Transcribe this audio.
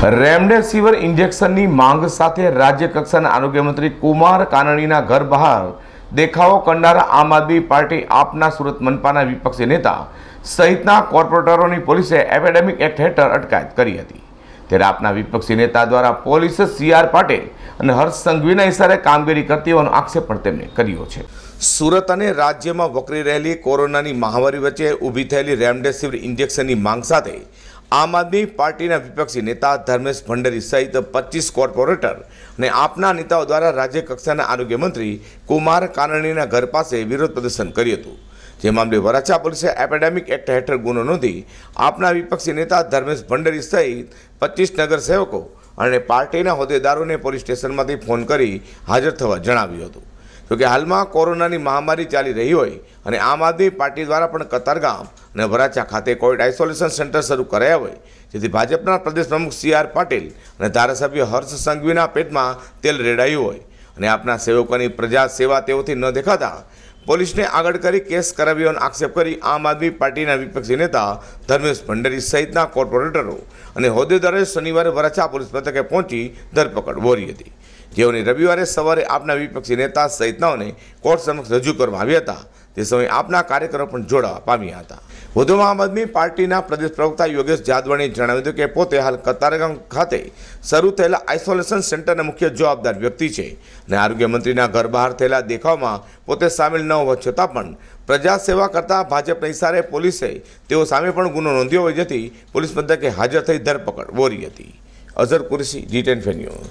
remdesivir ઇન્જેક્શનની માંગ સાથે રાજ્ય કક્ષાના આરોગ્યમંત્રી કુમાર કાનાણીના ઘર બહાર દેખાવો કરનારા આમ આદમી પાર્ટી આપના સુરત મનપાના વિપક્ષી નેતા સહિતના કોર્પોરેટરોની પોલીસે એપેડેમિક એક્ટ હેઠળ અટકાયત કરી હતી ત્યારે આપના વિપક્ષી નેતા દ્વારા પોલીસે સીઆર પાટીલ અને હર્ષ સંઘવીના ઇશારે કામગીરી કરતી હોવાનો આક્ષેપ પણ તેમણે કર્યો છે સુરત અને રાજ્યમાં વકરી રહેલી કોરોનાની મહામારી વચ્ચે ઊભી થયેલી રેમડેસિવિર ઇન્જેક્શનની માંગ સાથે આમ આદમી પાર્ટીના વિપક્ષી નેતા ધર્મેશ ભંડારી સહિત પચીસ કોર્પોરેટર અને આપના નેતાઓ દ્વારા રાજ્ય કક્ષાના આરોગ્ય મંત્રી કુમાર કાનાણીના ઘર પાસે વિરોધ પ્રદર્શન કર્યું હતું જે મામલે વરાછા પોલીસે એપેડેમિક એક્ટ હેઠળ ગુનો નોંધી આપના વિપક્ષી નેતા ધર્મેશ ભંડારી સહિત પચીસ નગરસેવકો અને પાર્ટીના હોદ્દેદારોને પોલીસ સ્ટેશનમાંથી ફોન કરી હાજર થવા જણાવ્યું હતું જોકે હાલમાં કોરોનાની મહામારી ચાલી રહી હોય અને આમ આદમી પાર્ટી દ્વારા પણ કતારગામ અને વરાછા ખાતે કોવિડ આઇસોલેશન સેન્ટર શરૂ કરાયા હોય જેથી ભાજપના પ્રદેશ પ્રમુખ સી આર પાટીલ અને ધારાસભ્ય હર્ષ સંઘવીના પેટમાં તેલ રેડાયું હોય અને આપના સેવકોની પ્રજા સેવા તેઓથી ન દેખાતા પોલીસને આગળ કરી કેસ કરાવ્યોનો આક્ષેપ કરી આમ આદમી પાર્ટીના વિપક્ષી નેતા ધર્મેશ ભંડારી સહિતના કોર્પોરેટરો અને હોદ્દેદારોએ શનિવારે વરાછા પોલીસ મથકે પહોંચી ધરપકડ બોરી હતી જેઓને રવિવારે સવારે આપના વિપક્ષી નેતા સહિતનાઓને કોર્ટ સમક્ષ રજૂ કરવામાં આવ્યા હતા તે સમયે આપના કાર્યકરો પણ જોડાવા પામ્યા હતા વધુમાં આમ આદમી પાર્ટીના પ્રદેશ પ્રવક્તા યોગેશ જાદવાણીએ જણાવ્યું હતું કે પોતે હાલ કતારગામ ખાતે શરૂ થયેલા આઇસોલેશન સેન્ટરના મુખ્ય જવાબદાર વ્યક્તિ છે અને આરોગ્ય મંત્રીના ઘર બહાર થયેલા દેખાવમાં પોતે સામેલ ન હોવા છતાં પણ પ્રજા સેવા કરતા ભાજપના ઇશારે પોલીસે તેઓ સામે પણ ગુનો નોંધ્યો હોય જેથી પોલીસ મથકે હાજર થઈ ધરપકડ બોરી હતી અઝર કુરશી જી ટેન ફેન્યુઝ